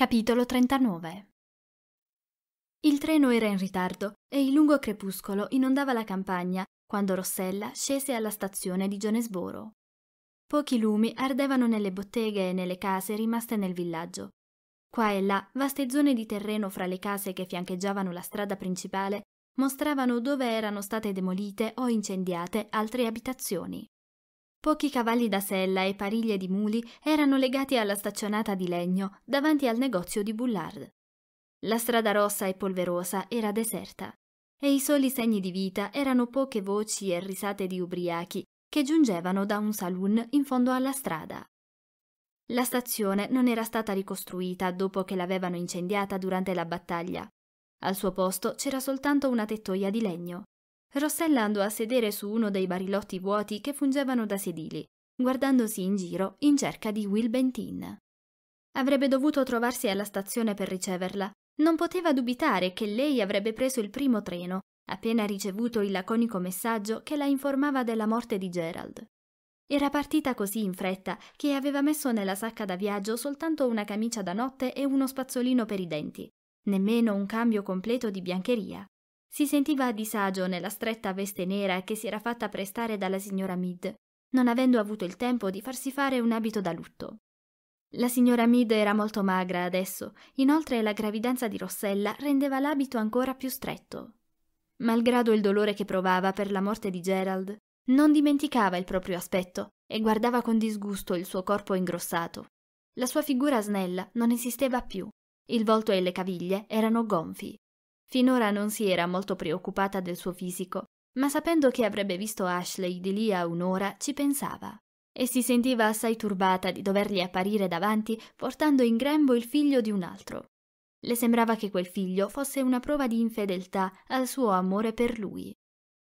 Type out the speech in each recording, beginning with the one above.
Capitolo 39 Il treno era in ritardo e il lungo crepuscolo inondava la campagna quando Rossella scese alla stazione di Gionesboro. Pochi lumi ardevano nelle botteghe e nelle case rimaste nel villaggio. Qua e là vaste zone di terreno fra le case che fiancheggiavano la strada principale mostravano dove erano state demolite o incendiate altre abitazioni. Pochi cavalli da sella e pariglie di muli erano legati alla staccionata di legno davanti al negozio di Bullard. La strada rossa e polverosa era deserta e i soli segni di vita erano poche voci e risate di ubriachi che giungevano da un saloon in fondo alla strada. La stazione non era stata ricostruita dopo che l'avevano incendiata durante la battaglia. Al suo posto c'era soltanto una tettoia di legno Rossella andò a sedere su uno dei barilotti vuoti che fungevano da sedili, guardandosi in giro in cerca di Will Bentin. Avrebbe dovuto trovarsi alla stazione per riceverla. Non poteva dubitare che lei avrebbe preso il primo treno, appena ricevuto il laconico messaggio che la informava della morte di Gerald. Era partita così in fretta che aveva messo nella sacca da viaggio soltanto una camicia da notte e uno spazzolino per i denti, nemmeno un cambio completo di biancheria. Si sentiva a disagio nella stretta veste nera che si era fatta prestare dalla signora Mead, non avendo avuto il tempo di farsi fare un abito da lutto. La signora Mead era molto magra adesso, inoltre la gravidanza di Rossella rendeva l'abito ancora più stretto. Malgrado il dolore che provava per la morte di Gerald, non dimenticava il proprio aspetto e guardava con disgusto il suo corpo ingrossato. La sua figura snella non esisteva più, il volto e le caviglie erano gonfi. Finora non si era molto preoccupata del suo fisico, ma sapendo che avrebbe visto Ashley di lì a un'ora ci pensava e si sentiva assai turbata di dovergli apparire davanti portando in grembo il figlio di un altro. Le sembrava che quel figlio fosse una prova di infedeltà al suo amore per lui.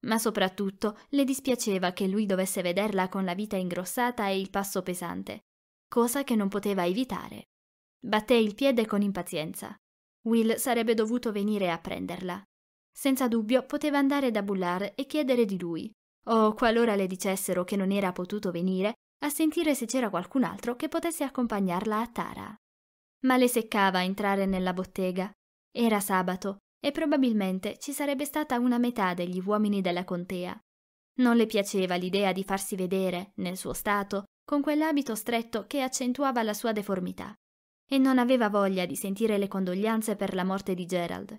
Ma soprattutto le dispiaceva che lui dovesse vederla con la vita ingrossata e il passo pesante, cosa che non poteva evitare. Batté il piede con impazienza. Will sarebbe dovuto venire a prenderla. Senza dubbio poteva andare da Bullard e chiedere di lui, o qualora le dicessero che non era potuto venire, a sentire se c'era qualcun altro che potesse accompagnarla a Tara. Ma le seccava entrare nella bottega. Era sabato e probabilmente ci sarebbe stata una metà degli uomini della contea. Non le piaceva l'idea di farsi vedere, nel suo stato, con quell'abito stretto che accentuava la sua deformità e non aveva voglia di sentire le condoglianze per la morte di Gerald.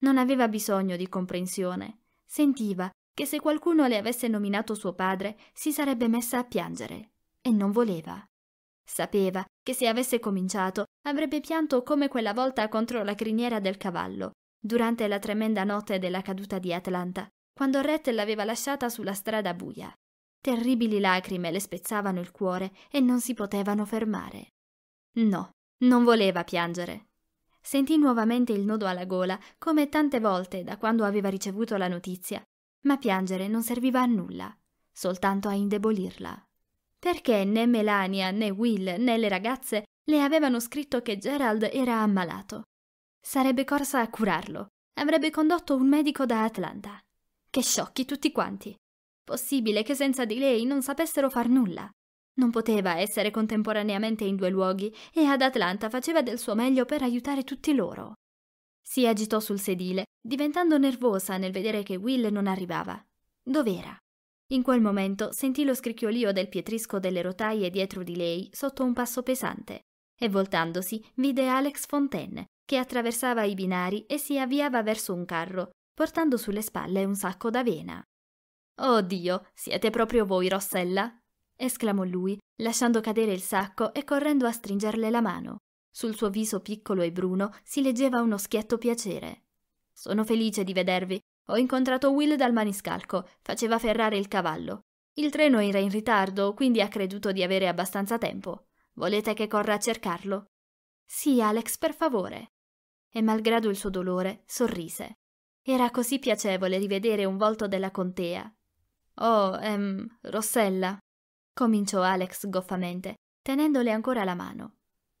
Non aveva bisogno di comprensione. Sentiva che se qualcuno le avesse nominato suo padre si sarebbe messa a piangere e non voleva. Sapeva che se avesse cominciato avrebbe pianto come quella volta contro la criniera del cavallo, durante la tremenda notte della caduta di Atlanta, quando Rhett l'aveva lasciata sulla strada buia. Terribili lacrime le spezzavano il cuore e non si potevano fermare. No, non voleva piangere. Sentì nuovamente il nodo alla gola, come tante volte da quando aveva ricevuto la notizia, ma piangere non serviva a nulla, soltanto a indebolirla. Perché né Melania né Will né le ragazze le avevano scritto che Gerald era ammalato. Sarebbe corsa a curarlo, avrebbe condotto un medico da Atlanta. Che sciocchi tutti quanti. Possibile che senza di lei non sapessero far nulla. Non poteva essere contemporaneamente in due luoghi e ad Atlanta faceva del suo meglio per aiutare tutti loro. Si agitò sul sedile, diventando nervosa nel vedere che Will non arrivava. Dov'era? In quel momento sentì lo scricchiolio del pietrisco delle rotaie dietro di lei sotto un passo pesante e voltandosi vide Alex Fontaine che attraversava i binari e si avviava verso un carro, portando sulle spalle un sacco d'avena. Oddio, siete proprio voi, Rossella? esclamò lui, lasciando cadere il sacco e correndo a stringerle la mano. Sul suo viso piccolo e bruno si leggeva uno schietto piacere. Sono felice di vedervi. Ho incontrato Will dal maniscalco, faceva ferrare il cavallo. Il treno era in ritardo, quindi ha creduto di avere abbastanza tempo. Volete che corra a cercarlo? Sì, Alex, per favore. E malgrado il suo dolore, sorrise. Era così piacevole rivedere un volto della contea. Oh, ehm, Rossella, cominciò Alex goffamente, tenendole ancora la mano.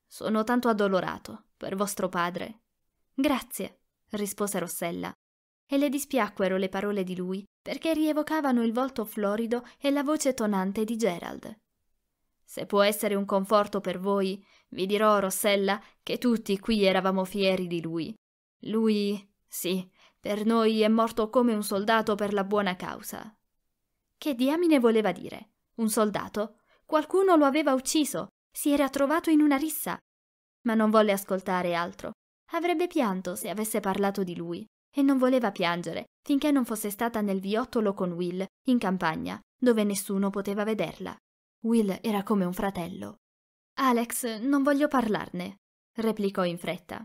Sono tanto addolorato, per vostro padre. Grazie, rispose Rossella, e le dispiacquero le parole di lui perché rievocavano il volto florido e la voce tonante di Gerald. Se può essere un conforto per voi, vi dirò, Rossella, che tutti qui eravamo fieri di lui. Lui, sì, per noi è morto come un soldato per la buona causa. Che diamine voleva dire? un soldato. Qualcuno lo aveva ucciso, si era trovato in una rissa. Ma non volle ascoltare altro. Avrebbe pianto se avesse parlato di lui, e non voleva piangere finché non fosse stata nel viottolo con Will, in campagna, dove nessuno poteva vederla. Will era come un fratello. Alex, non voglio parlarne, replicò in fretta.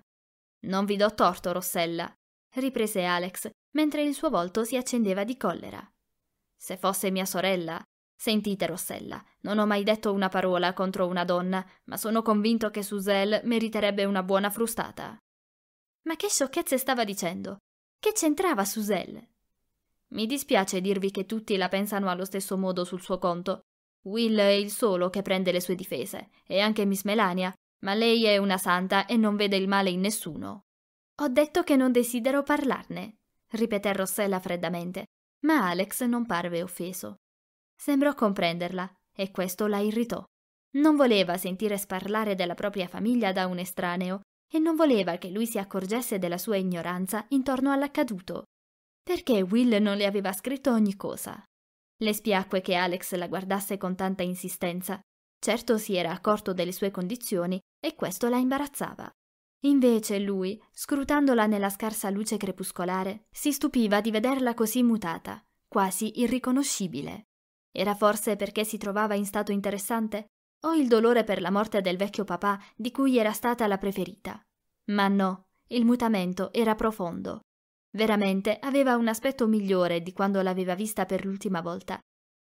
Non vi do torto, Rossella, riprese Alex, mentre il suo volto si accendeva di collera. Se fosse mia sorella, Sentite, Rossella, non ho mai detto una parola contro una donna, ma sono convinto che Suzelle meriterebbe una buona frustata. Ma che sciocchezze stava dicendo? Che c'entrava Suzelle? Mi dispiace dirvi che tutti la pensano allo stesso modo sul suo conto. Will è il solo che prende le sue difese, e anche Miss Melania, ma lei è una santa e non vede il male in nessuno. Ho detto che non desidero parlarne, ripeté Rossella freddamente, ma Alex non parve offeso. Sembrò comprenderla e questo la irritò. Non voleva sentire sparlare della propria famiglia da un estraneo e non voleva che lui si accorgesse della sua ignoranza intorno all'accaduto. Perché Will non le aveva scritto ogni cosa? Le spiacque che Alex la guardasse con tanta insistenza. Certo si era accorto delle sue condizioni e questo la imbarazzava. Invece lui, scrutandola nella scarsa luce crepuscolare, si stupiva di vederla così mutata, quasi irriconoscibile. Era forse perché si trovava in stato interessante? O il dolore per la morte del vecchio papà di cui era stata la preferita? Ma no, il mutamento era profondo. Veramente aveva un aspetto migliore di quando l'aveva vista per l'ultima volta.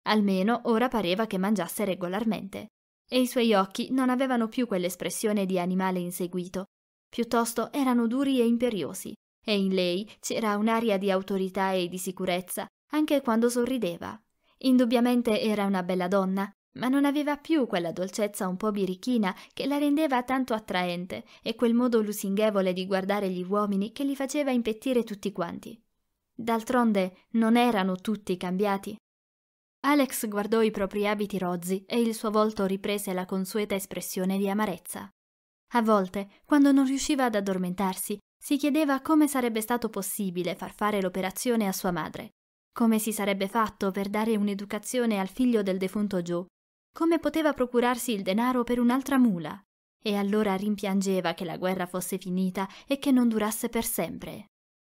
Almeno ora pareva che mangiasse regolarmente. E i suoi occhi non avevano più quell'espressione di animale inseguito. Piuttosto erano duri e imperiosi, e in lei c'era un'aria di autorità e di sicurezza, anche quando sorrideva. Indubbiamente era una bella donna, ma non aveva più quella dolcezza un po' birichina che la rendeva tanto attraente e quel modo lusinghevole di guardare gli uomini che li faceva impettire tutti quanti. D'altronde non erano tutti cambiati. Alex guardò i propri abiti rozzi e il suo volto riprese la consueta espressione di amarezza. A volte, quando non riusciva ad addormentarsi, si chiedeva come sarebbe stato possibile far fare l'operazione a sua madre, come si sarebbe fatto per dare un'educazione al figlio del defunto Joe? Come poteva procurarsi il denaro per un'altra mula? E allora rimpiangeva che la guerra fosse finita e che non durasse per sempre.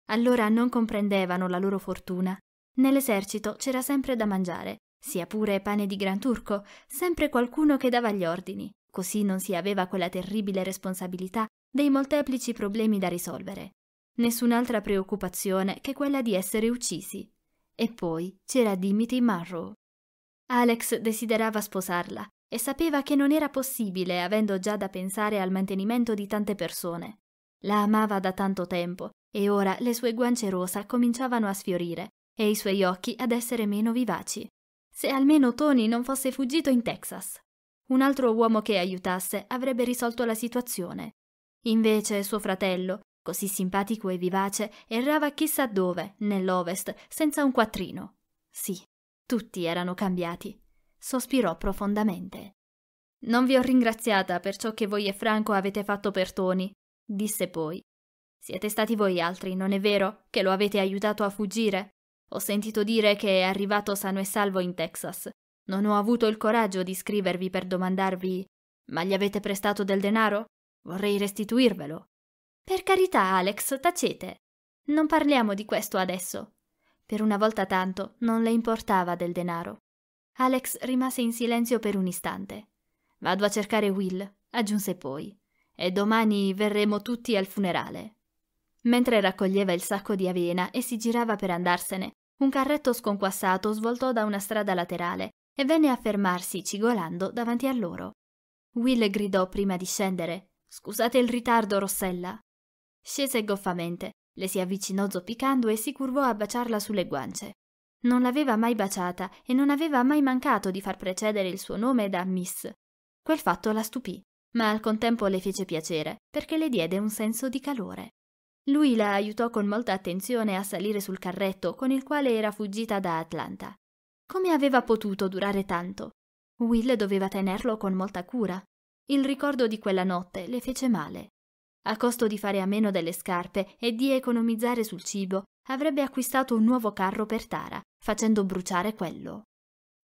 Allora non comprendevano la loro fortuna. Nell'esercito c'era sempre da mangiare, sia pure pane di gran turco, sempre qualcuno che dava gli ordini, così non si aveva quella terribile responsabilità dei molteplici problemi da risolvere. Nessun'altra preoccupazione che quella di essere uccisi. E poi c'era Dimitri Marrow. Alex desiderava sposarla e sapeva che non era possibile avendo già da pensare al mantenimento di tante persone. La amava da tanto tempo e ora le sue guance rosa cominciavano a sfiorire e i suoi occhi ad essere meno vivaci. Se almeno Tony non fosse fuggito in Texas. Un altro uomo che aiutasse avrebbe risolto la situazione. Invece suo fratello Così simpatico e vivace, errava chissà dove, nell'ovest, senza un quattrino. Sì, tutti erano cambiati. Sospirò profondamente. Non vi ho ringraziata per ciò che voi e Franco avete fatto per Tony, disse poi. Siete stati voi altri, non è vero, che lo avete aiutato a fuggire? Ho sentito dire che è arrivato sano e salvo in Texas. Non ho avuto il coraggio di scrivervi per domandarvi ma gli avete prestato del denaro? Vorrei restituirvelo. Per carità, Alex, tacete. Non parliamo di questo adesso. Per una volta tanto non le importava del denaro. Alex rimase in silenzio per un istante. Vado a cercare Will, aggiunse poi, e domani verremo tutti al funerale. Mentre raccoglieva il sacco di avena e si girava per andarsene, un carretto sconquassato svoltò da una strada laterale e venne a fermarsi cigolando davanti a loro. Will gridò prima di scendere: Scusate il ritardo, Rossella. Scese goffamente, le si avvicinò zoppicando e si curvò a baciarla sulle guance. Non l'aveva mai baciata e non aveva mai mancato di far precedere il suo nome da Miss. Quel fatto la stupì, ma al contempo le fece piacere, perché le diede un senso di calore. Lui la aiutò con molta attenzione a salire sul carretto con il quale era fuggita da Atlanta. Come aveva potuto durare tanto? Will doveva tenerlo con molta cura. Il ricordo di quella notte le fece male. A costo di fare a meno delle scarpe e di economizzare sul cibo, avrebbe acquistato un nuovo carro per Tara, facendo bruciare quello.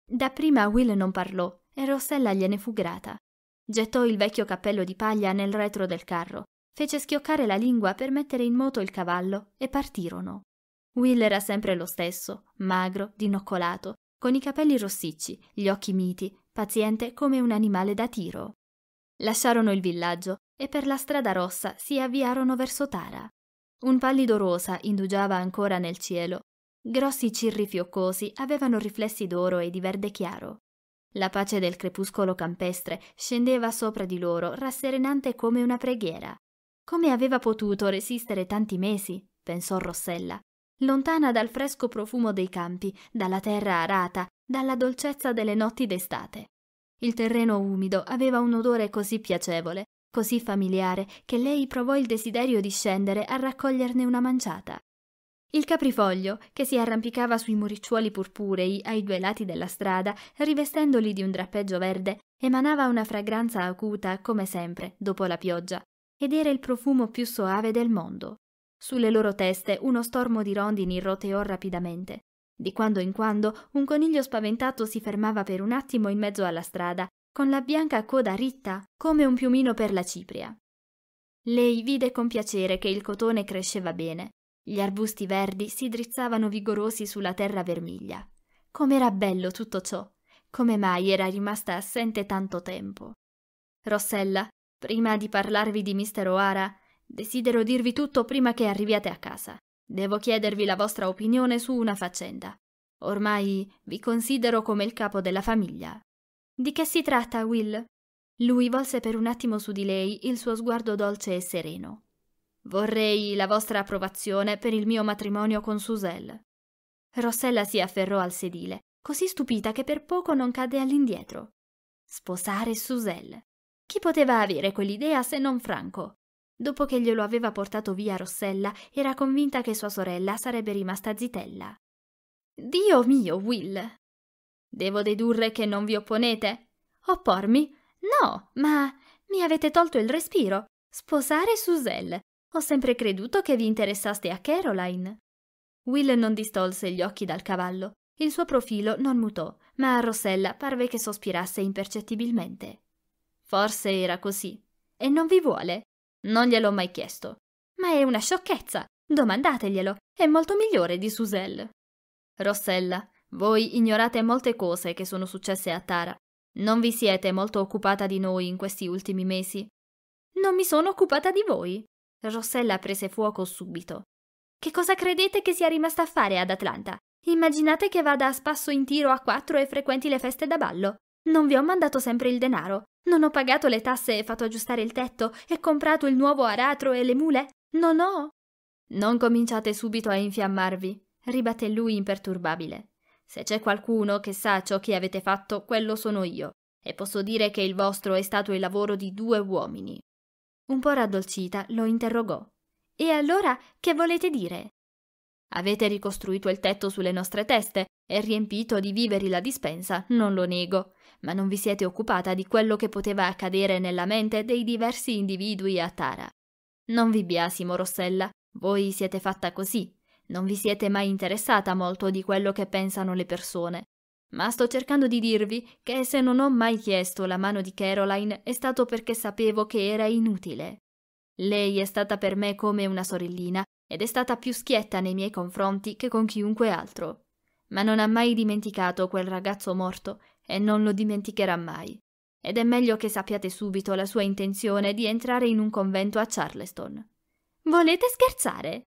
Dapprima Will non parlò e Rossella gliene fu grata. Gettò il vecchio cappello di paglia nel retro del carro, fece schioccare la lingua per mettere in moto il cavallo e partirono. Will era sempre lo stesso, magro, dinoccolato, con i capelli rossicci, gli occhi miti, paziente come un animale da tiro. Lasciarono il villaggio e per la strada rossa si avviarono verso Tara. Un pallido rosa indugiava ancora nel cielo. Grossi cirri fioccosi avevano riflessi d'oro e di verde chiaro. La pace del crepuscolo campestre scendeva sopra di loro, rasserenante come una preghiera. Come aveva potuto resistere tanti mesi? pensò Rossella, lontana dal fresco profumo dei campi, dalla terra arata, dalla dolcezza delle notti d'estate. Il terreno umido aveva un odore così piacevole così familiare che lei provò il desiderio di scendere a raccoglierne una manciata. Il caprifoglio, che si arrampicava sui muricciuoli purpurei ai due lati della strada, rivestendoli di un drappeggio verde, emanava una fragranza acuta, come sempre, dopo la pioggia, ed era il profumo più soave del mondo. Sulle loro teste uno stormo di rondini roteò rapidamente. Di quando in quando un coniglio spaventato si fermava per un attimo in mezzo alla strada con la bianca coda ritta come un piumino per la cipria. Lei vide con piacere che il cotone cresceva bene, gli arbusti verdi si drizzavano vigorosi sulla terra vermiglia. Com'era bello tutto ciò! Come mai era rimasta assente tanto tempo? Rossella, prima di parlarvi di mister O'Hara, desidero dirvi tutto prima che arriviate a casa. Devo chiedervi la vostra opinione su una faccenda. Ormai vi considero come il capo della famiglia, di che si tratta, Will? Lui volse per un attimo su di lei il suo sguardo dolce e sereno. Vorrei la vostra approvazione per il mio matrimonio con Suzelle. Rossella si afferrò al sedile, così stupita che per poco non cadde all'indietro. Sposare Suzelle. Chi poteva avere quell'idea se non Franco? Dopo che glielo aveva portato via Rossella, era convinta che sua sorella sarebbe rimasta zitella. Dio mio, Will, Devo dedurre che non vi opponete? Oppormi? No, ma mi avete tolto il respiro. Sposare Suzelle. Ho sempre creduto che vi interessaste a Caroline. Will non distolse gli occhi dal cavallo. Il suo profilo non mutò, ma a Rossella parve che sospirasse impercettibilmente. Forse era così. E non vi vuole? Non gliel'ho mai chiesto. Ma è una sciocchezza. Domandateglielo. È molto migliore di Suzelle. Rossella voi ignorate molte cose che sono successe a Tara. Non vi siete molto occupata di noi in questi ultimi mesi. Non mi sono occupata di voi. Rossella prese fuoco subito. Che cosa credete che sia rimasta a fare ad Atlanta? Immaginate che vada a spasso in tiro a quattro e frequenti le feste da ballo. Non vi ho mandato sempre il denaro. Non ho pagato le tasse e fatto aggiustare il tetto e comprato il nuovo aratro e le mule. Non ho. Non cominciate subito a infiammarvi, ribatté lui imperturbabile. Se c'è qualcuno che sa ciò che avete fatto, quello sono io, e posso dire che il vostro è stato il lavoro di due uomini. Un po' raddolcita lo interrogò. E allora che volete dire? Avete ricostruito il tetto sulle nostre teste e riempito di viveri la dispensa, non lo nego, ma non vi siete occupata di quello che poteva accadere nella mente dei diversi individui a Tara. Non vi biasimo, Rossella, voi siete fatta così, non vi siete mai interessata molto di quello che pensano le persone. Ma sto cercando di dirvi che se non ho mai chiesto la mano di Caroline è stato perché sapevo che era inutile. Lei è stata per me come una sorellina ed è stata più schietta nei miei confronti che con chiunque altro. Ma non ha mai dimenticato quel ragazzo morto e non lo dimenticherà mai. Ed è meglio che sappiate subito la sua intenzione di entrare in un convento a Charleston. Volete scherzare?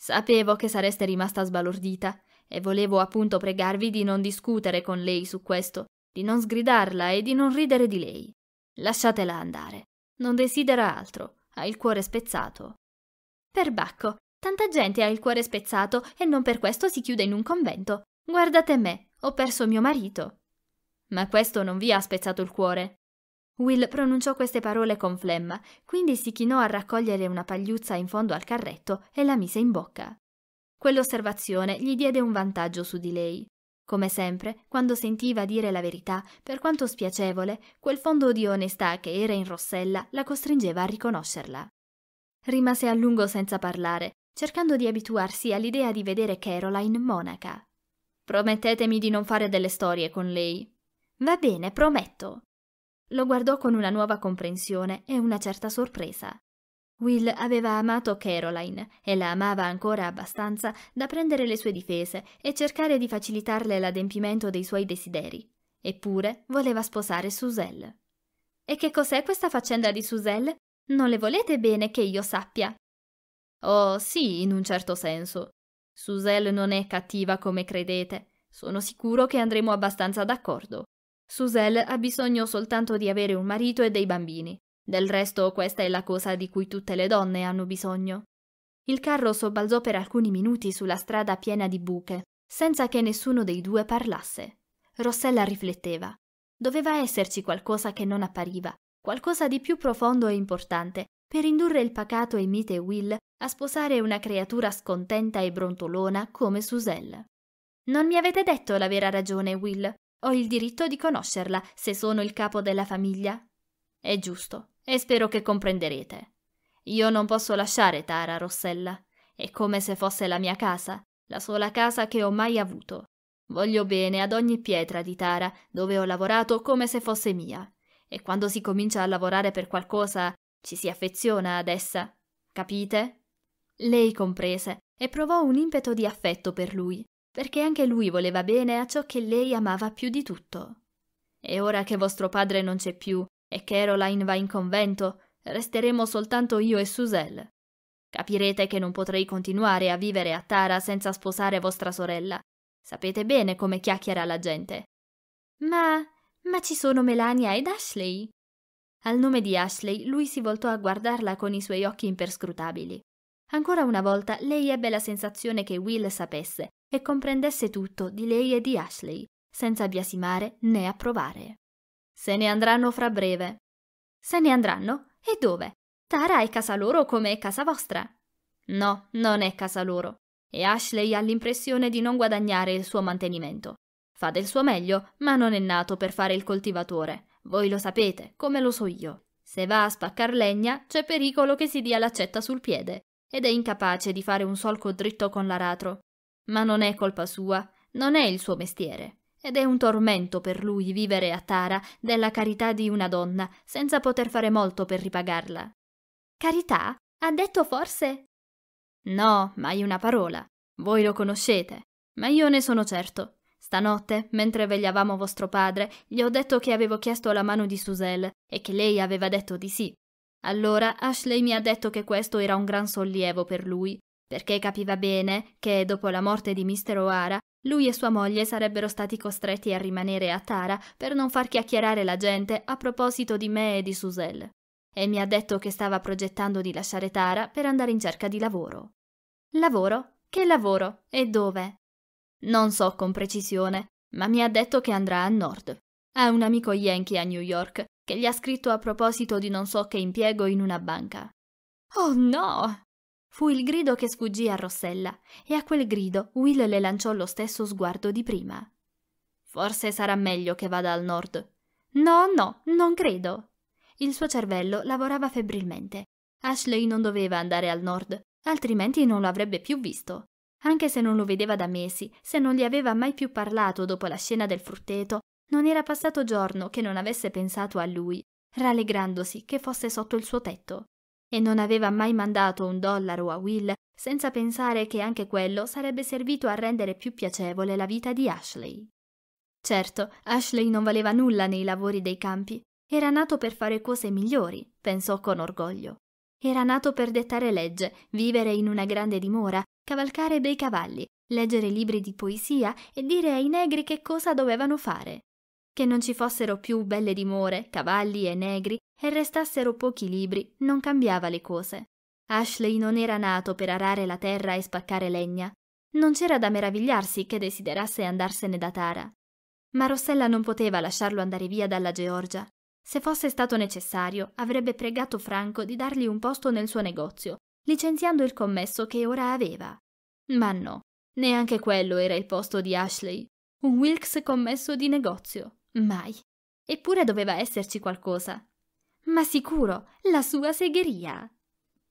Sapevo che sareste rimasta sbalordita e volevo appunto pregarvi di non discutere con lei su questo, di non sgridarla e di non ridere di lei. Lasciatela andare. Non desidera altro. Ha il cuore spezzato. Perbacco, tanta gente ha il cuore spezzato e non per questo si chiude in un convento. Guardate me, ho perso mio marito. Ma questo non vi ha spezzato il cuore, Will pronunciò queste parole con flemma, quindi si chinò a raccogliere una pagliuzza in fondo al carretto e la mise in bocca. Quell'osservazione gli diede un vantaggio su di lei. Come sempre, quando sentiva dire la verità, per quanto spiacevole, quel fondo di onestà che era in Rossella la costringeva a riconoscerla. Rimase a lungo senza parlare, cercando di abituarsi all'idea di vedere Caroline monaca. Promettetemi di non fare delle storie con lei. Va bene, prometto, lo guardò con una nuova comprensione e una certa sorpresa. Will aveva amato Caroline e la amava ancora abbastanza da prendere le sue difese e cercare di facilitarle l'adempimento dei suoi desideri. Eppure voleva sposare Suzelle. E che cos'è questa faccenda di Suzelle? Non le volete bene che io sappia? Oh, sì, in un certo senso. Suzelle non è cattiva come credete. Sono sicuro che andremo abbastanza d'accordo. Suzelle ha bisogno soltanto di avere un marito e dei bambini. Del resto questa è la cosa di cui tutte le donne hanno bisogno. Il carro sobbalzò per alcuni minuti sulla strada piena di buche, senza che nessuno dei due parlasse. Rossella rifletteva. Doveva esserci qualcosa che non appariva, qualcosa di più profondo e importante, per indurre il pacato e mite Will a sposare una creatura scontenta e brontolona come Suzelle. Non mi avete detto la vera ragione, Will, ho il diritto di conoscerla se sono il capo della famiglia. È giusto, e spero che comprenderete. Io non posso lasciare Tara, Rossella. È come se fosse la mia casa, la sola casa che ho mai avuto. Voglio bene ad ogni pietra di Tara, dove ho lavorato come se fosse mia. E quando si comincia a lavorare per qualcosa, ci si affeziona ad essa. Capite? Lei comprese e provò un impeto di affetto per lui, perché anche lui voleva bene a ciò che lei amava più di tutto. E ora che vostro padre non c'è più e Caroline va in convento, resteremo soltanto io e Suzelle. Capirete che non potrei continuare a vivere a Tara senza sposare vostra sorella. Sapete bene come chiacchiera la gente. Ma. ma ci sono Melania ed Ashley. Al nome di Ashley lui si voltò a guardarla con i suoi occhi imperscrutabili. Ancora una volta lei ebbe la sensazione che Will sapesse e comprendesse tutto di lei e di Ashley, senza biasimare né approvare. Se ne andranno fra breve. Se ne andranno? E dove? Tara è casa loro come è casa vostra. No, non è casa loro. E Ashley ha l'impressione di non guadagnare il suo mantenimento. Fa del suo meglio, ma non è nato per fare il coltivatore. Voi lo sapete, come lo so io. Se va a spaccar legna, c'è pericolo che si dia l'accetta sul piede ed è incapace di fare un solco dritto con l'aratro. Ma non è colpa sua, non è il suo mestiere. Ed è un tormento per lui vivere a Tara della carità di una donna senza poter fare molto per ripagarla. Carità? Ha detto forse? No, mai una parola. Voi lo conoscete, ma io ne sono certo. Stanotte, mentre vegliavamo vostro padre, gli ho detto che avevo chiesto la mano di Suzelle e che lei aveva detto di sì. Allora Ashley mi ha detto che questo era un gran sollievo per lui perché capiva bene che, dopo la morte di Mr. O'Hara, lui e sua moglie sarebbero stati costretti a rimanere a Tara per non far chiacchierare la gente a proposito di me e di Suzelle. E mi ha detto che stava progettando di lasciare Tara per andare in cerca di lavoro. Lavoro? Che lavoro? E dove? Non so con precisione, ma mi ha detto che andrà a nord. Ha un amico yankee a New York che gli ha scritto a proposito di non so che impiego in una banca. Oh no! Fu il grido che sfuggì a Rossella, e a quel grido Will le lanciò lo stesso sguardo di prima. Forse sarà meglio che vada al nord. No, no, non credo. Il suo cervello lavorava febbrilmente. Ashley non doveva andare al nord, altrimenti non lo avrebbe più visto. Anche se non lo vedeva da mesi, se non gli aveva mai più parlato dopo la scena del frutteto, non era passato giorno che non avesse pensato a lui, rallegrandosi che fosse sotto il suo tetto e non aveva mai mandato un dollaro a Will senza pensare che anche quello sarebbe servito a rendere più piacevole la vita di Ashley. Certo, Ashley non valeva nulla nei lavori dei campi, era nato per fare cose migliori, pensò con orgoglio. Era nato per dettare legge, vivere in una grande dimora, cavalcare bei cavalli, leggere libri di poesia e dire ai negri che cosa dovevano fare che non ci fossero più belle dimore, cavalli e negri e restassero pochi libri non cambiava le cose. Ashley non era nato per arare la terra e spaccare legna. Non c'era da meravigliarsi che desiderasse andarsene da Tara. Ma Rossella non poteva lasciarlo andare via dalla Georgia. Se fosse stato necessario, avrebbe pregato Franco di dargli un posto nel suo negozio, licenziando il commesso che ora aveva. Ma no, neanche quello era il posto di Ashley, un Wilkes commesso di negozio. Mai. Eppure doveva esserci qualcosa. Ma sicuro, la sua segheria.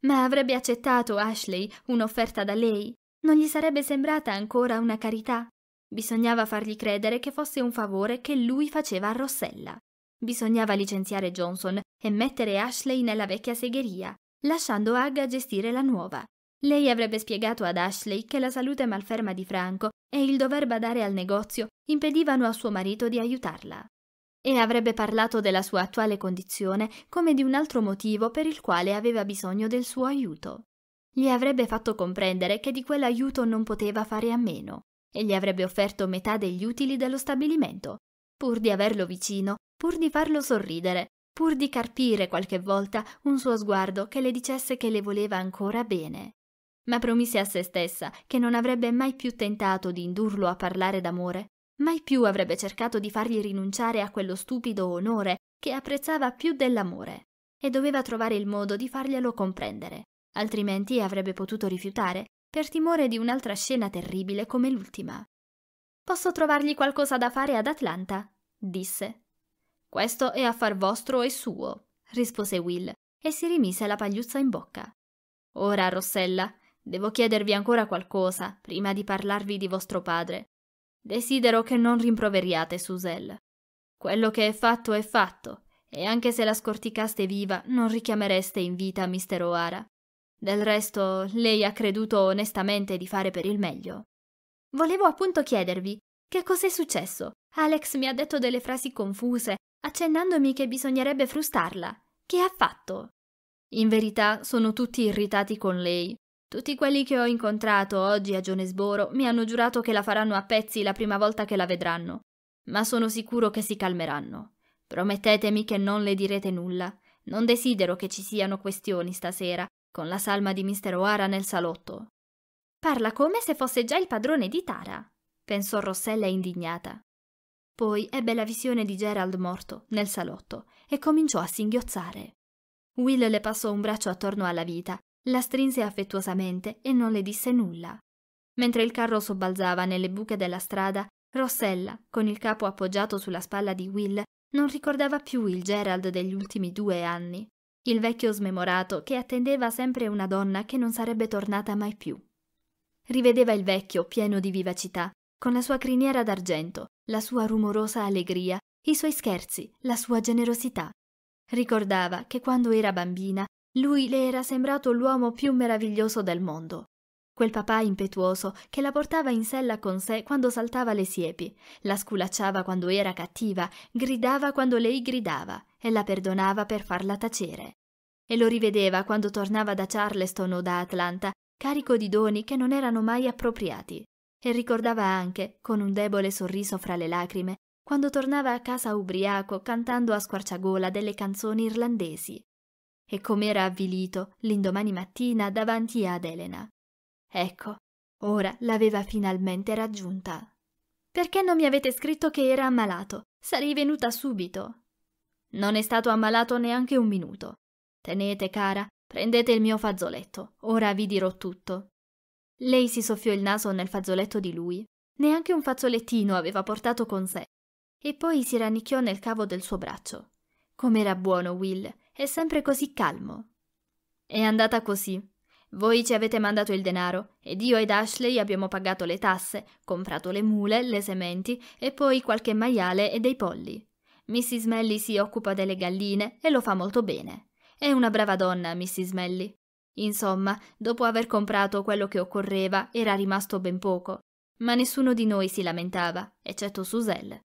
Ma avrebbe accettato Ashley un'offerta da lei? Non gli sarebbe sembrata ancora una carità? Bisognava fargli credere che fosse un favore che lui faceva a Rossella. Bisognava licenziare Johnson e mettere Ashley nella vecchia segheria, lasciando Hag gestire la nuova. Lei avrebbe spiegato ad Ashley che la salute malferma di Franco e il dover badare al negozio impedivano a suo marito di aiutarla. E avrebbe parlato della sua attuale condizione come di un altro motivo per il quale aveva bisogno del suo aiuto. Gli avrebbe fatto comprendere che di quell'aiuto non poteva fare a meno e gli avrebbe offerto metà degli utili dello stabilimento, pur di averlo vicino, pur di farlo sorridere, pur di carpire qualche volta un suo sguardo che le dicesse che le voleva ancora bene ma promise a se stessa che non avrebbe mai più tentato di indurlo a parlare d'amore, mai più avrebbe cercato di fargli rinunciare a quello stupido onore che apprezzava più dell'amore, e doveva trovare il modo di farglielo comprendere, altrimenti avrebbe potuto rifiutare per timore di un'altra scena terribile come l'ultima. Posso trovargli qualcosa da fare ad Atlanta? disse. Questo è affar vostro e suo, rispose Will, e si rimise la pagliuzza in bocca. Ora, Rossella, Devo chiedervi ancora qualcosa prima di parlarvi di vostro padre. Desidero che non rimproveriate Susel. Quello che è fatto è fatto, e anche se la scorticaste viva, non richiamereste in vita Mister O'Hara. Del resto, lei ha creduto onestamente di fare per il meglio. Volevo appunto chiedervi che cos'è successo. Alex mi ha detto delle frasi confuse, accennandomi che bisognerebbe frustarla. Che ha fatto? In verità sono tutti irritati con lei, tutti quelli che ho incontrato oggi a Jonesboro mi hanno giurato che la faranno a pezzi la prima volta che la vedranno, ma sono sicuro che si calmeranno. Promettetemi che non le direte nulla. Non desidero che ci siano questioni stasera, con la salma di Mister O'Hara nel salotto. Parla come se fosse già il padrone di Tara, pensò Rossella indignata. Poi ebbe la visione di Gerald morto nel salotto e cominciò a singhiozzare. Will le passò un braccio attorno alla vita la strinse affettuosamente e non le disse nulla. Mentre il carro sobbalzava nelle buche della strada, Rossella, con il capo appoggiato sulla spalla di Will, non ricordava più il Gerald degli ultimi due anni, il vecchio smemorato che attendeva sempre una donna che non sarebbe tornata mai più. Rivedeva il vecchio pieno di vivacità, con la sua criniera d'argento, la sua rumorosa allegria, i suoi scherzi, la sua generosità. Ricordava che quando era bambina lui le era sembrato l'uomo più meraviglioso del mondo. Quel papà impetuoso che la portava in sella con sé quando saltava le siepi, la sculacciava quando era cattiva, gridava quando lei gridava e la perdonava per farla tacere. E lo rivedeva quando tornava da Charleston o da Atlanta, carico di doni che non erano mai appropriati. E ricordava anche, con un debole sorriso fra le lacrime, quando tornava a casa ubriaco cantando a squarciagola delle canzoni irlandesi e com'era avvilito l'indomani mattina davanti ad Elena. Ecco, ora l'aveva finalmente raggiunta. Perché non mi avete scritto che era ammalato? Sarei venuta subito. Non è stato ammalato neanche un minuto. Tenete, cara, prendete il mio fazzoletto, ora vi dirò tutto. Lei si soffiò il naso nel fazzoletto di lui. Neanche un fazzolettino aveva portato con sé. E poi si rannicchiò nel cavo del suo braccio. Com'era buono Will è sempre così calmo. È andata così. Voi ci avete mandato il denaro ed io ed Ashley abbiamo pagato le tasse, comprato le mule, le sementi e poi qualche maiale e dei polli. Mrs. Melly si occupa delle galline e lo fa molto bene. È una brava donna, Mrs. Melly. Insomma, dopo aver comprato quello che occorreva, era rimasto ben poco. Ma nessuno di noi si lamentava, eccetto Suzelle.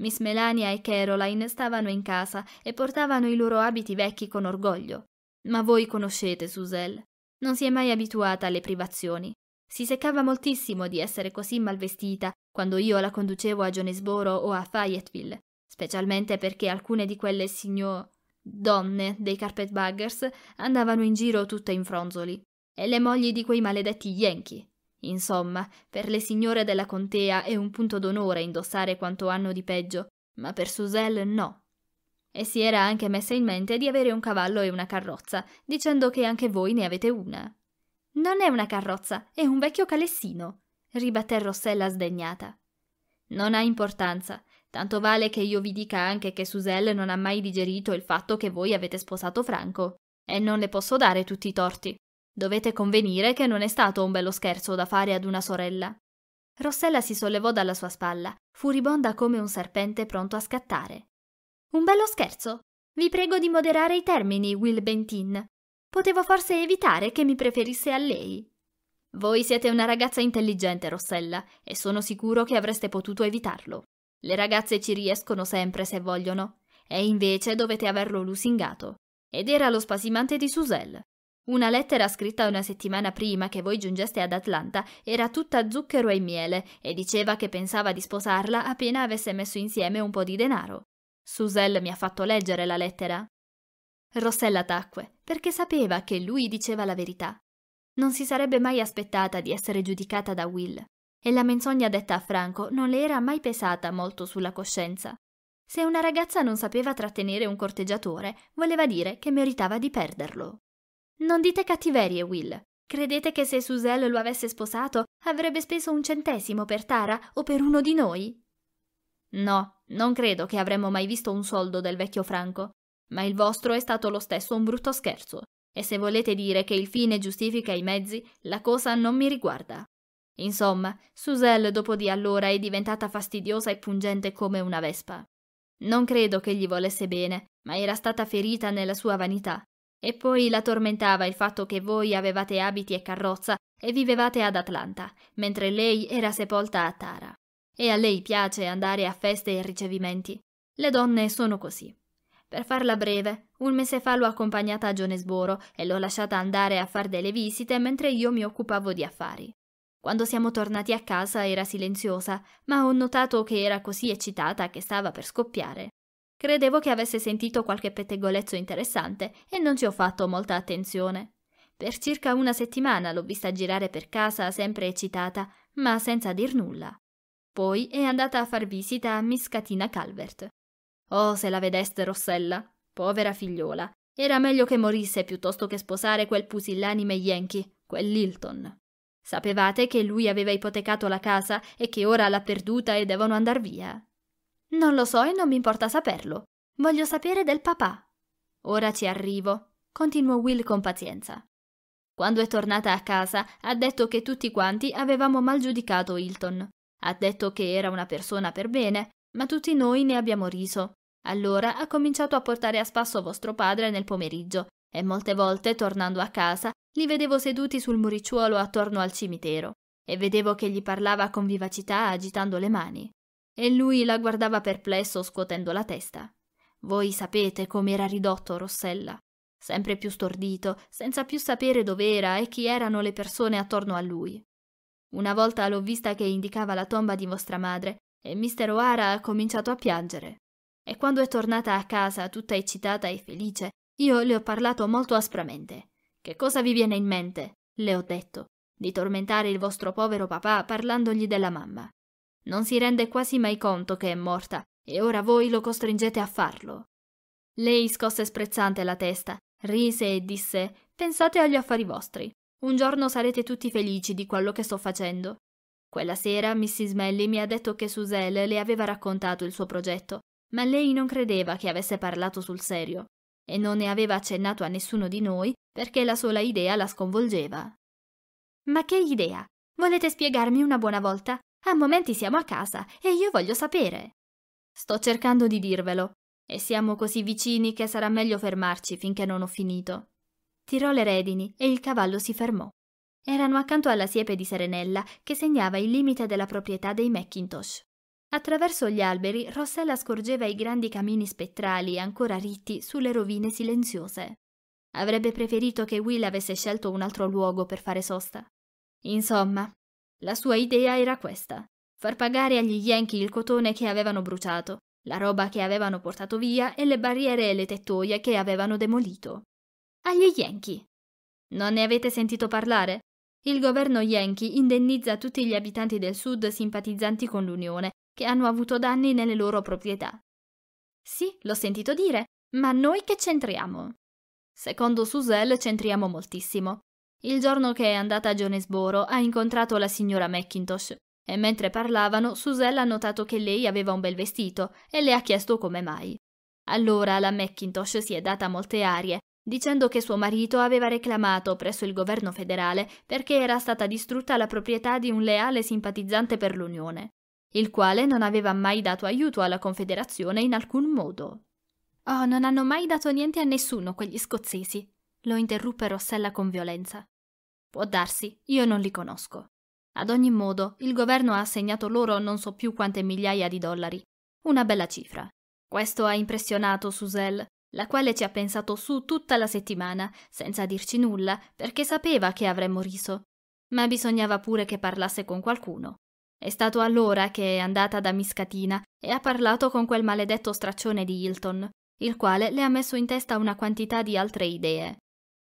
Miss Melania e Caroline stavano in casa e portavano i loro abiti vecchi con orgoglio. Ma voi conoscete Suselle. Non si è mai abituata alle privazioni. Si seccava moltissimo di essere così mal vestita quando io la conducevo a Jonesboro o a Fayetteville, specialmente perché alcune di quelle signor donne dei carpetbaggers andavano in giro tutte in fronzoli. E le mogli di quei maledetti Yankee. Insomma, per le signore della contea è un punto d'onore indossare quanto hanno di peggio, ma per Suzelle no. E si era anche messa in mente di avere un cavallo e una carrozza, dicendo che anche voi ne avete una. Non è una carrozza, è un vecchio calessino, ribatté Rossella sdegnata. Non ha importanza, tanto vale che io vi dica anche che Suzelle non ha mai digerito il fatto che voi avete sposato Franco, e non le posso dare tutti i torti. Dovete convenire che non è stato un bello scherzo da fare ad una sorella. Rossella si sollevò dalla sua spalla, furibonda come un serpente pronto a scattare. Un bello scherzo? Vi prego di moderare i termini, Will Bentin. Potevo forse evitare che mi preferisse a lei. Voi siete una ragazza intelligente, Rossella, e sono sicuro che avreste potuto evitarlo. Le ragazze ci riescono sempre se vogliono, e invece dovete averlo lusingato. Ed era lo spasimante di Suzelle. Una lettera scritta una settimana prima che voi giungeste ad Atlanta era tutta zucchero e miele e diceva che pensava di sposarla appena avesse messo insieme un po' di denaro. Suzelle mi ha fatto leggere la lettera. Rossella tacque, perché sapeva che lui diceva la verità. Non si sarebbe mai aspettata di essere giudicata da Will, e la menzogna detta a Franco non le era mai pesata molto sulla coscienza. Se una ragazza non sapeva trattenere un corteggiatore, voleva dire che meritava di perderlo. Non dite cattiverie, Will. Credete che se Suzelle lo avesse sposato avrebbe speso un centesimo per Tara o per uno di noi? No, non credo che avremmo mai visto un soldo del vecchio Franco, ma il vostro è stato lo stesso un brutto scherzo, e se volete dire che il fine giustifica i mezzi, la cosa non mi riguarda. Insomma, Suzelle dopo di allora è diventata fastidiosa e pungente come una vespa. Non credo che gli volesse bene, ma era stata ferita nella sua vanità e poi la tormentava il fatto che voi avevate abiti e carrozza e vivevate ad Atlanta, mentre lei era sepolta a Tara. E a lei piace andare a feste e ricevimenti. Le donne sono così. Per farla breve, un mese fa l'ho accompagnata a Jonesboro e l'ho lasciata andare a far delle visite mentre io mi occupavo di affari. Quando siamo tornati a casa era silenziosa, ma ho notato che era così eccitata che stava per scoppiare. Credevo che avesse sentito qualche pettegolezzo interessante e non ci ho fatto molta attenzione. Per circa una settimana l'ho vista girare per casa sempre eccitata, ma senza dir nulla. Poi è andata a far visita a Miss Catina Calvert. Oh, se la vedeste Rossella, povera figliola, era meglio che morisse piuttosto che sposare quel pusillanime Yankee, quel Lilton. Sapevate che lui aveva ipotecato la casa e che ora l'ha perduta e devono andar via? Non lo so e non mi importa saperlo. Voglio sapere del papà. Ora ci arrivo, continuò Will con pazienza. Quando è tornata a casa ha detto che tutti quanti avevamo mal giudicato Hilton. Ha detto che era una persona per bene, ma tutti noi ne abbiamo riso. Allora ha cominciato a portare a spasso vostro padre nel pomeriggio e molte volte, tornando a casa, li vedevo seduti sul muricciuolo attorno al cimitero e vedevo che gli parlava con vivacità agitando le mani. E lui la guardava perplesso, scuotendo la testa. Voi sapete com'era ridotto Rossella, sempre più stordito, senza più sapere dov'era e chi erano le persone attorno a lui. Una volta l'ho vista che indicava la tomba di vostra madre e mister O'Hara ha cominciato a piangere. E quando è tornata a casa, tutta eccitata e felice, io le ho parlato molto aspramente. Che cosa vi viene in mente? Le ho detto. Di tormentare il vostro povero papà parlandogli della mamma. Non si rende quasi mai conto che è morta, e ora voi lo costringete a farlo. Lei scosse sprezzante la testa, rise e disse Pensate agli affari vostri. Un giorno sarete tutti felici di quello che sto facendo. Quella sera Mrs. Melly mi ha detto che Suzelle le aveva raccontato il suo progetto, ma lei non credeva che avesse parlato sul serio e non ne aveva accennato a nessuno di noi perché la sola idea la sconvolgeva. Ma che idea? Volete spiegarmi una buona volta? A momenti siamo a casa e io voglio sapere. Sto cercando di dirvelo, e siamo così vicini che sarà meglio fermarci finché non ho finito. Tirò le redini e il cavallo si fermò. Erano accanto alla siepe di Serenella che segnava il limite della proprietà dei Macintosh. Attraverso gli alberi Rossella scorgeva i grandi camini spettrali ancora ritti sulle rovine silenziose. Avrebbe preferito che Will avesse scelto un altro luogo per fare sosta. Insomma, la sua idea era questa: far pagare agli Yankee il cotone che avevano bruciato, la roba che avevano portato via e le barriere e le tettoie che avevano demolito. Agli Yankee. Non ne avete sentito parlare? Il governo Yankee indennizza tutti gli abitanti del sud simpatizzanti con l'Unione che hanno avuto danni nelle loro proprietà. Sì, l'ho sentito dire, ma noi che c'entriamo? Secondo Suzelle c'entriamo moltissimo. Il giorno che è andata a Jonesboro ha incontrato la signora McIntosh e mentre parlavano Susella ha notato che lei aveva un bel vestito e le ha chiesto come mai. Allora la McIntosh si è data molte arie, dicendo che suo marito aveva reclamato presso il governo federale perché era stata distrutta la proprietà di un leale simpatizzante per l'Unione, il quale non aveva mai dato aiuto alla Confederazione in alcun modo. Oh, non hanno mai dato niente a nessuno quegli scozzesi, lo interruppe Rossella con violenza. Può darsi, io non li conosco. Ad ogni modo, il governo ha assegnato loro non so più quante migliaia di dollari. Una bella cifra. Questo ha impressionato Suzelle, la quale ci ha pensato su tutta la settimana, senza dirci nulla, perché sapeva che avremmo riso. Ma bisognava pure che parlasse con qualcuno. È stato allora che è andata da Miscatina e ha parlato con quel maledetto straccione di Hilton, il quale le ha messo in testa una quantità di altre idee.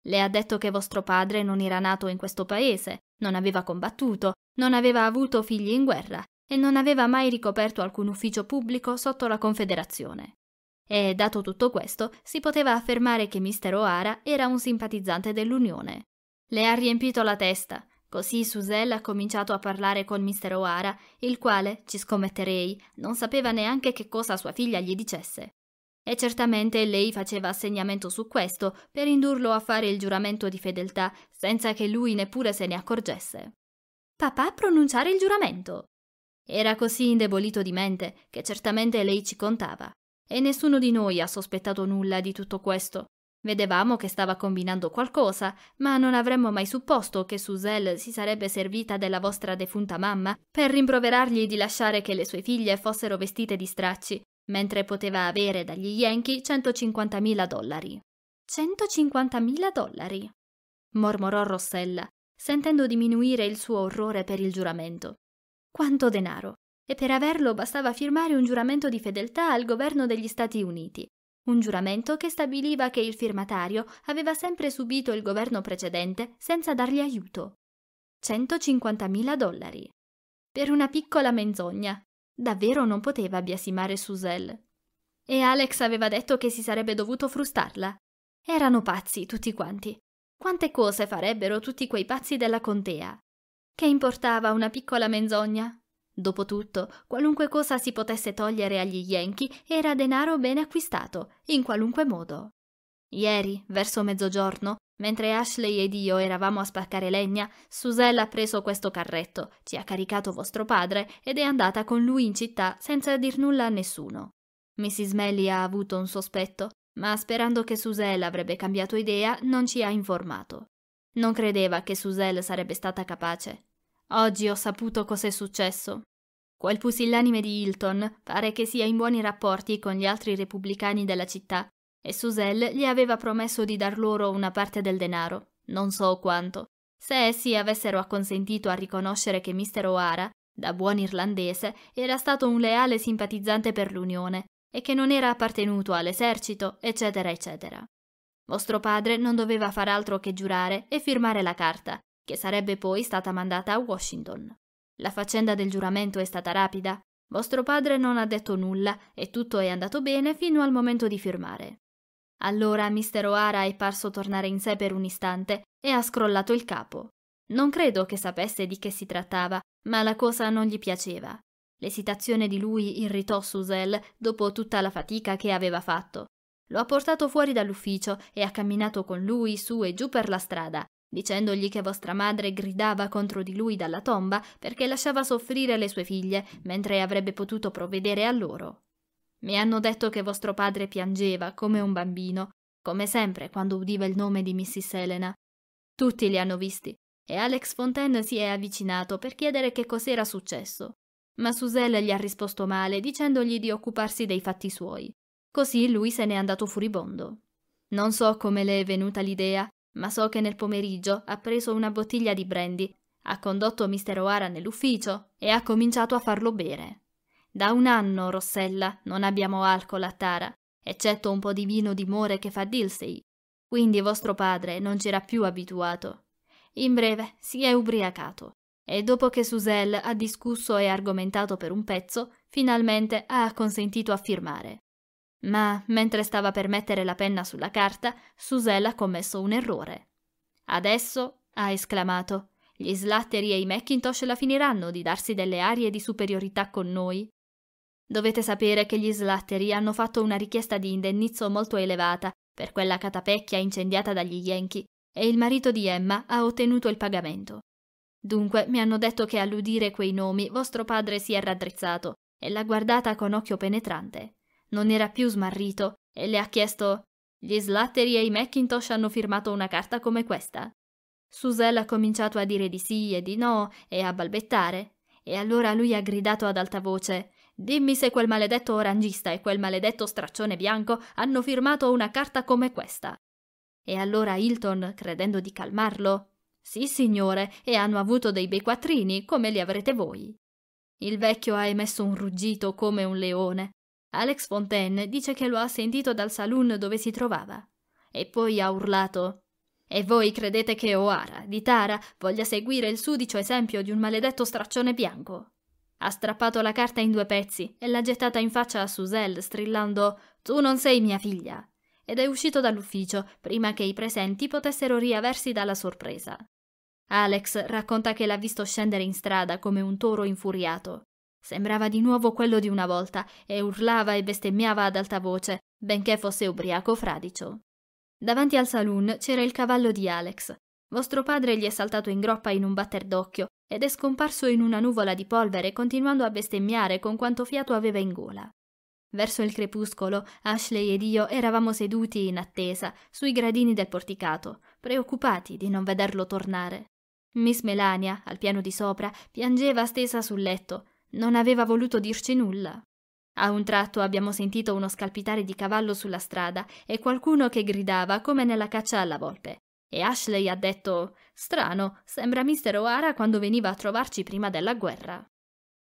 Le ha detto che vostro padre non era nato in questo paese, non aveva combattuto, non aveva avuto figli in guerra e non aveva mai ricoperto alcun ufficio pubblico sotto la Confederazione. E, dato tutto questo, si poteva affermare che Mister O'Hara era un simpatizzante dell'Unione. Le ha riempito la testa. Così Suzelle ha cominciato a parlare con Mister O'Hara, il quale, ci scommetterei, non sapeva neanche che cosa sua figlia gli dicesse. E certamente lei faceva assegnamento su questo per indurlo a fare il giuramento di fedeltà senza che lui neppure se ne accorgesse. Papà pronunciare il giuramento. Era così indebolito di mente che certamente lei ci contava. E nessuno di noi ha sospettato nulla di tutto questo. Vedevamo che stava combinando qualcosa, ma non avremmo mai supposto che Suzelle si sarebbe servita della vostra defunta mamma per rimproverargli di lasciare che le sue figlie fossero vestite di stracci mentre poteva avere dagli Yankee 150.000 dollari. 150.000 dollari, mormorò Rossella, sentendo diminuire il suo orrore per il giuramento. Quanto denaro! E per averlo bastava firmare un giuramento di fedeltà al governo degli Stati Uniti, un giuramento che stabiliva che il firmatario aveva sempre subito il governo precedente senza dargli aiuto. 150.000 dollari. Per una piccola menzogna, Davvero non poteva biasimare Suzelle. E Alex aveva detto che si sarebbe dovuto frustarla. Erano pazzi tutti quanti. Quante cose farebbero tutti quei pazzi della contea? Che importava una piccola menzogna? Dopotutto, qualunque cosa si potesse togliere agli Yankee era denaro ben acquistato, in qualunque modo. Ieri, verso mezzogiorno, Mentre Ashley ed io eravamo a spaccare legna, Suzelle ha preso questo carretto, ci ha caricato vostro padre ed è andata con lui in città senza dir nulla a nessuno. Mrs. Melly ha avuto un sospetto, ma sperando che Suzelle avrebbe cambiato idea, non ci ha informato. Non credeva che Suzelle sarebbe stata capace. Oggi ho saputo cos'è successo. Quel pusillanime di Hilton pare che sia in buoni rapporti con gli altri repubblicani della città e Suzelle gli aveva promesso di dar loro una parte del denaro, non so quanto, se essi avessero acconsentito a riconoscere che Mr. O'Hara, da buon irlandese, era stato un leale simpatizzante per l'Unione e che non era appartenuto all'esercito, eccetera, eccetera. Vostro padre non doveva far altro che giurare e firmare la carta, che sarebbe poi stata mandata a Washington. La faccenda del giuramento è stata rapida. Vostro padre non ha detto nulla e tutto è andato bene fino al momento di firmare. Allora Mr. O'Hara è parso tornare in sé per un istante e ha scrollato il capo. Non credo che sapesse di che si trattava, ma la cosa non gli piaceva. L'esitazione di lui irritò Susel dopo tutta la fatica che aveva fatto. Lo ha portato fuori dall'ufficio e ha camminato con lui su e giù per la strada, dicendogli che vostra madre gridava contro di lui dalla tomba perché lasciava soffrire le sue figlie, mentre avrebbe potuto provvedere a loro. Mi hanno detto che vostro padre piangeva come un bambino, come sempre quando udiva il nome di Mrs. Elena. Tutti li hanno visti e Alex Fontaine si è avvicinato per chiedere che cos'era successo. Ma Suzelle gli ha risposto male dicendogli di occuparsi dei fatti suoi. Così lui se n'è andato furibondo. Non so come le è venuta l'idea, ma so che nel pomeriggio ha preso una bottiglia di brandy, ha condotto Mr. O'Hara nell'ufficio e ha cominciato a farlo bere. Da un anno, Rossella, non abbiamo alcol a Tara, eccetto un po' di vino di more che fa Dilsey, quindi vostro padre non c'era più abituato. In breve, si è ubriacato. E dopo che Suzelle ha discusso e argomentato per un pezzo, finalmente ha consentito a firmare. Ma mentre stava per mettere la penna sulla carta, Suzelle ha commesso un errore. Adesso, ha esclamato, gli Slattery e i Macintosh la finiranno di darsi delle arie di superiorità con noi. Dovete sapere che gli slatteri hanno fatto una richiesta di indennizzo molto elevata per quella catapecchia incendiata dagli Yankee e il marito di Emma ha ottenuto il pagamento. Dunque mi hanno detto che all'udire quei nomi vostro padre si è raddrizzato e l'ha guardata con occhio penetrante. Non era più smarrito e le ha chiesto gli slatteri e i Macintosh hanno firmato una carta come questa. Suzelle ha cominciato a dire di sì e di no e a balbettare, e allora lui ha gridato ad alta voce Dimmi se quel maledetto orangista e quel maledetto straccione bianco hanno firmato una carta come questa. E allora Hilton, credendo di calmarlo, sì, signore, e hanno avuto dei bei quattrini, come li avrete voi. Il vecchio ha emesso un ruggito come un leone. Alex Fontaine dice che lo ha sentito dal saloon dove si trovava. E poi ha urlato. E voi credete che O'Hara, di Tara, voglia seguire il sudicio esempio di un maledetto straccione bianco? Ha strappato la carta in due pezzi e l'ha gettata in faccia a Suzelle, strillando Tu non sei mia figlia! ed è uscito dall'ufficio prima che i presenti potessero riaversi dalla sorpresa. Alex racconta che l'ha visto scendere in strada come un toro infuriato. Sembrava di nuovo quello di una volta e urlava e bestemmiava ad alta voce, benché fosse ubriaco fradicio. Davanti al saloon c'era il cavallo di Alex, vostro padre gli è saltato in groppa in un batter d'occhio ed è scomparso in una nuvola di polvere continuando a bestemmiare con quanto fiato aveva in gola. Verso il crepuscolo, Ashley ed io eravamo seduti in attesa sui gradini del porticato, preoccupati di non vederlo tornare. Miss Melania, al piano di sopra, piangeva stesa sul letto. Non aveva voluto dirci nulla. A un tratto abbiamo sentito uno scalpitare di cavallo sulla strada e qualcuno che gridava come nella caccia alla volpe. E Ashley ha detto: Strano, sembra Mister O'Hara quando veniva a trovarci prima della guerra.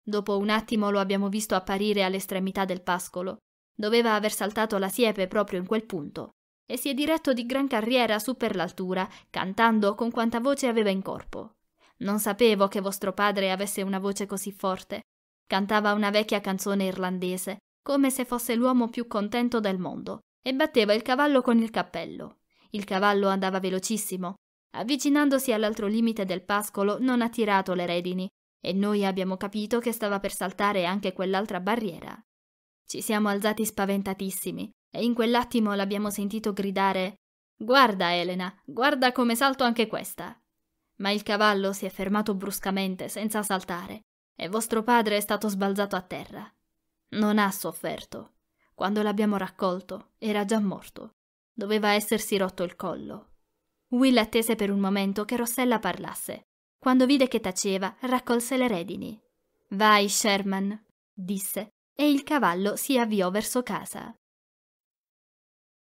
Dopo un attimo lo abbiamo visto apparire all'estremità del pascolo. Doveva aver saltato la siepe proprio in quel punto. E si è diretto di gran carriera su per l'altura, cantando con quanta voce aveva in corpo. Non sapevo che vostro padre avesse una voce così forte. Cantava una vecchia canzone irlandese, come se fosse l'uomo più contento del mondo, e batteva il cavallo con il cappello. Il cavallo andava velocissimo. Avvicinandosi all'altro limite del pascolo non ha tirato le redini e noi abbiamo capito che stava per saltare anche quell'altra barriera. Ci siamo alzati spaventatissimi e in quell'attimo l'abbiamo sentito gridare Guarda Elena, guarda come salto anche questa. Ma il cavallo si è fermato bruscamente senza saltare e vostro padre è stato sbalzato a terra. Non ha sofferto. Quando l'abbiamo raccolto era già morto. Doveva essersi rotto il collo. Will attese per un momento che Rossella parlasse. Quando vide che taceva, raccolse le redini. Vai, Sherman, disse, e il cavallo si avviò verso casa.